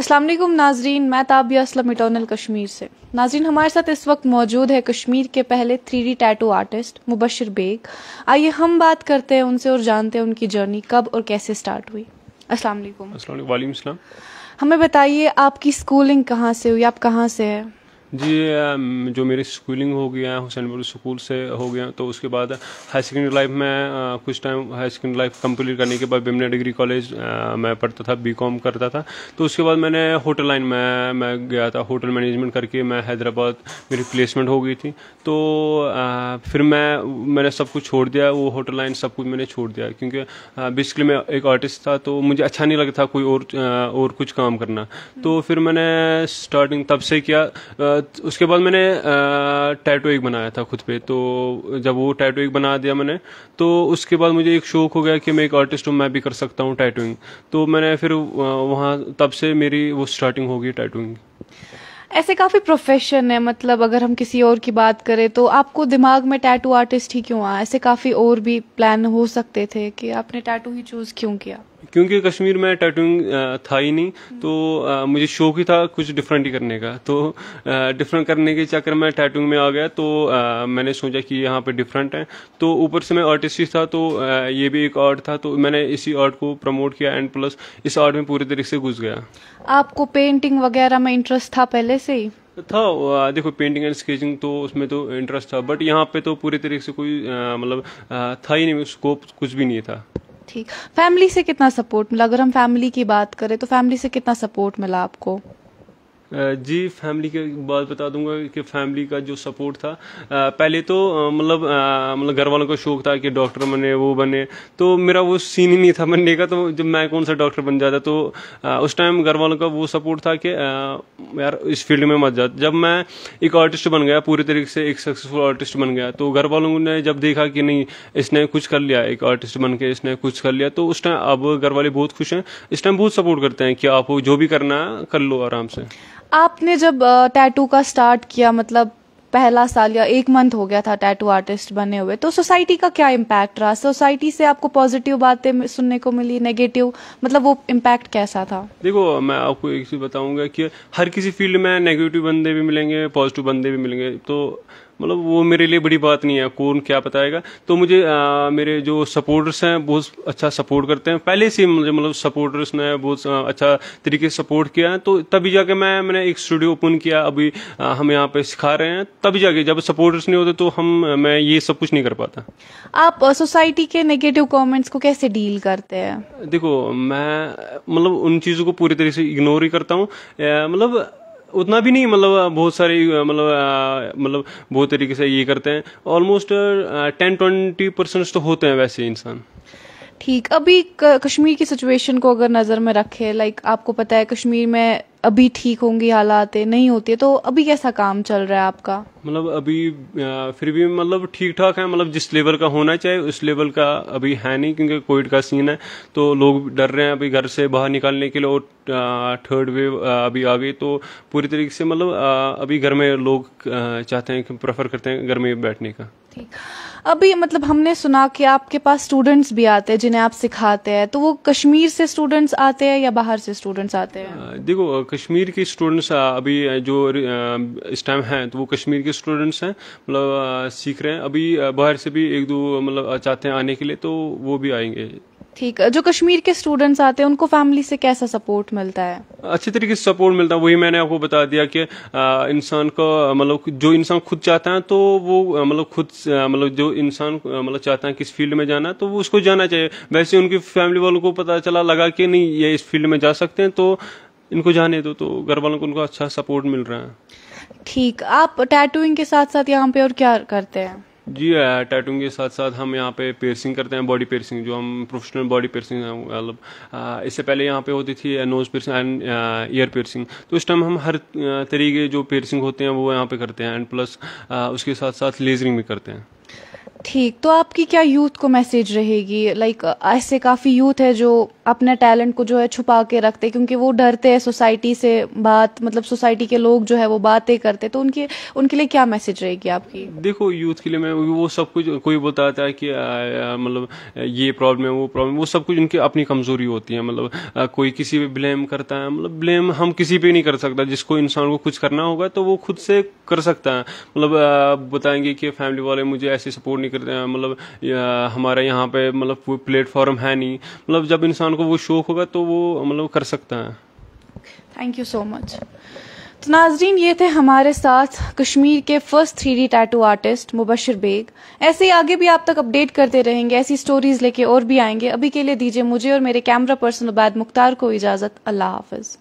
असलम नाजरीन मैं ताबिया असलम इटोनल कश्मीर से नाजरीन हमारे साथ इस वक्त मौजूद है कश्मीर के पहले three D tattoo artist Mubashir Beg आइए हम बात करते हैं उनसे और जानते हैं उनकी जर्नी कब और कैसे स्टार्ट हुई अस्सलाम वालेकुम हमें बताइए आपकी स्कूलिंग कहाँ से हुई आप कहाँ से हैं जी जो मेरी स्कूलिंग हो गया हुसैनपुर स्कूल से हो गया तो उसके बाद हाई सेकेंडरी लाइफ में कुछ time high secondary life complete करने के बाद बिमना डिग्री कॉलेज मैं पढ़ता था बी कॉम करता था तो उसके बाद मैंने होटल लाइन में मैं गया था होटल मैनेजमेंट करके मैं हैदराबाद मेरी प्लेसमेंट हो गई थी तो फिर मैं मैंने सब कुछ छोड़ दिया वो होटल लाइन सब कुछ मैंने छोड़ दिया क्योंकि बेसिकली मैं एक आर्टिस्ट था तो मुझे अच्छा नहीं लगता कोई और और कुछ काम करना तो फिर मैंने स्टार्टिंग तब से किया उसके बाद मैंने टैटू एक बनाया था खुद पे तो जब वो टैटू एक बना दिया मैंने तो उसके बाद मुझे एक शौक हो गया कि मैं एक आर्टिस्ट हूँ मैं भी कर सकता हूँ टैटूइंग तो मैंने फिर वहाँ तब से मेरी वो स्टार्टिंग होगी टैटूइंग ऐसे काफी प्रोफेशन है मतलब अगर हम किसी और की बात करें तो आपको दिमाग में टैटू आर्टिस्ट ही क्यों आया ऐसे काफी और भी प्लान हो सकते थे कि आपने टैटू ही चूज क्यों किया क्योंकि कश्मीर में टैटूइंग था ही नहीं तो मुझे शौक ही था कुछ डिफरेंट ही करने का तो डिफरेंट करने के चक्कर में टैटूइंग में आ गया तो मैंने सोचा कि यहाँ पे डिफरेंट है तो ऊपर से मैं आर्टिस्ट ही था तो ये भी एक आर्ट था तो मैंने इसी आर्ट को प्रमोट किया एंड प्लस इस आर्ट में पूरी तरीके से घुस गया आपको पेंटिंग वगैरह में इंटरेस्ट था पहले से ही था देखो पेंटिंग एंड स्केचिंग तो उसमें तो इंटरेस्ट था बट यहाँ पे तो पूरी तरीके से कोई मतलब था ही नहीं स्कोप कुछ भी नहीं था ठीक फैमिली से कितना सपोर्ट मिला अगर हम फैमिली की बात करें तो फैमिली से कितना सपोर्ट मिला आपको जी फैमिली के बाद बता दूंगा कि फैमिली का जो सपोर्ट था पहले तो मतलब मतलब घर वालों का शौक था कि डॉक्टर बने वो बने तो मेरा वो सीन ही नहीं था बनने का तो जब मैं कौन सा डॉक्टर बन जाता तो उस टाइम घर वालों का वो सपोर्ट था कि यार इस फील्ड में मत जा जब मैं एक आर्टिस्ट बन गया पूरे तरीके से एक सक्सेसफुल आर्टिस्ट बन गया तो घर वालों ने जब देखा कि नहीं इसने कुछ कर लिया एक आर्टिस्ट बन के इसने कुछ कर लिया तो उस टाइम अब घर वाले बहुत खुश हैं इस टाइम बहुत सपोर्ट करते हैं कि आप जो भी करना है कर लो आराम से आपने जब टैटू का स्टार्ट किया मतलब पहला साल या एक मंथ हो गया था टैटू आर्टिस्ट बने हुए तो सोसाइटी का क्या इम्पैक्ट रहा सोसाइटी से आपको पॉजिटिव बातें सुनने को मिली नेगेटिव मतलब वो इम्पैक्ट कैसा था देखो मैं आपको एक चीज बताऊंगा कि हर किसी फील्ड में नेगेटिव बंदे भी मिलेंगे पॉजिटिव बंदे भी मिलेंगे तो मतलब वो मेरे लिए बड़ी बात नहीं है कौन क्या बताएगा तो मुझे आ, मेरे जो सपोर्टर्स हैं बहुत अच्छा सपोर्ट करते हैं पहले से मुझे मतलब सपोर्टर्स ने बहुत अच्छा तरीके से सपोर्ट किया है तो तभी जाके मैं मैंने एक स्टूडियो ओपन किया अभी आ, हम यहाँ पे सिखा रहे हैं तभी जाके जब सपोर्टर्स नहीं होते तो हम मैं ये सब कुछ नहीं कर पाता आप सोसाइटी के नेगेटिव कॉमेंट्स को कैसे डील करते हैं देखो मैं मतलब उन चीज़ों को पूरी तरह से इग्नोर ही करता हूँ मतलब उतना भी नहीं मतलब बहुत सारी मतलब मतलब बहुत तरीके से ये करते हैं ऑलमोस्ट टेन ट्वेंटी परसेंट तो होते हैं वैसे इंसान ठीक अभी कश्मीर की सिचुएशन को अगर नज़र में रखे लाइक आपको पता है कश्मीर में अभी ठीक होंगी हालात नहीं होती है तो अभी कैसा काम चल रहा है आपका मतलब अभी फिर भी मतलब ठीक ठाक है मतलब जिस लेवल का होना चाहिए उस लेवल का अभी है नहीं क्योंकि कोविड का सीन है तो लोग डर रहे हैं अभी घर से बाहर निकालने के लिए और थर्ड वेव अभी आ गई तो पूरी तरीके से मतलब अभी घर में लोग चाहते हैं प्रेफर करते हैं घर में बैठने का ठीक अभी मतलब हमने सुना कि आपके पास स्टूडेंट्स भी आते हैं जिन्हें आप सिखाते हैं तो वो कश्मीर से स्टूडेंट्स आते हैं या बाहर से स्टूडेंट्स आते हैं देखो कश्मीर के स्टूडेंट्स अभी जो इस टाइम हैं तो वो कश्मीर के स्टूडेंट्स हैं मतलब सीख रहे हैं अभी बाहर से भी एक दो मतलब चाहते हैं आने के लिए तो वो भी आएंगे ठीक है जो कश्मीर के स्टूडेंट्स आते हैं उनको फैमिली से कैसा सपोर्ट मिलता है अच्छे तरीके से सपोर्ट मिलता है वही मैंने आपको बता दिया कि इंसान को मतलब जो इंसान खुद चाहता है तो वो मतलब खुद मतलब जो इंसान मतलब चाहता है किस फील्ड में जाना तो वो उसको जाना चाहिए वैसे उनकी फैमिली वालों को पता चला लगा कि नहीं ये इस फील्ड में जा सकते हैं तो इनको जाने दो तो घर वालों को उनको अच्छा सपोर्ट मिल रहा है ठीक आप टैटूइंग के साथ साथ यहाँ पे और क्या करते हैं जी टैटूइंग के साथ साथ हम यहाँ पे पेयरसिंग करते हैं बॉडी पेयरसिंग जो हम प्रोफेशनल बॉडी पेयरसिंग है मतलब इससे पहले यहाँ पे होती थी nose piercing and ear piercing तो इस टाइम हम हर तरीके जो पेयरसिंग होते हैं वो यहाँ पे करते हैं एंड प्लस उसके साथ साथ लेजरिंग भी करते हैं ठीक तो आपकी क्या यूथ को मैसेज रहेगी लाइक ऐसे काफ़ी यूथ है जो अपने टैलेंट को जो है छुपा के रखते हैं क्योंकि वो डरते हैं सोसाइटी से बात मतलब सोसाइटी के लोग जो है वो बातें करते तो उनके उनके लिए क्या मैसेज रहेगी आपकी देखो यूथ के लिए मैं वो सब कुछ कोई बताता है कि मतलब ये प्रॉब्लम है वो प्रॉब्लम वो सब कुछ उनकी अपनी कमजोरी होती है मतलब कोई किसी पे ब्लेम करता है मतलब ब्लेम हम किसी पे नहीं कर सकता जिसको इंसान को कुछ करना होगा तो वो खुद से कर सकता है मतलब बताएंगे कि फैमिली वाले मुझे ऐसे सपोर्ट नहीं नहीं करते मतलब हमारे यहाँ पे मतलब कोई प्लेटफॉर्म है नहीं मतलब जब इंसान को वो शौक होगा तो वो मतलब कर सकता है थैंक यू सो मच तो नाजरीन ये थे हमारे साथ कश्मीर के first three D tattoo artist Mubashir Beg ऐसे ही आगे भी आप तक अपडेट करते रहेंगे ऐसी स्टोरीज लेके और भी आएंगे अभी के लिए दीजिए मुझे और मेरे कैमरा पर्सन उबैद मुख्तार को इजाज़त अल्लाह हाफिज़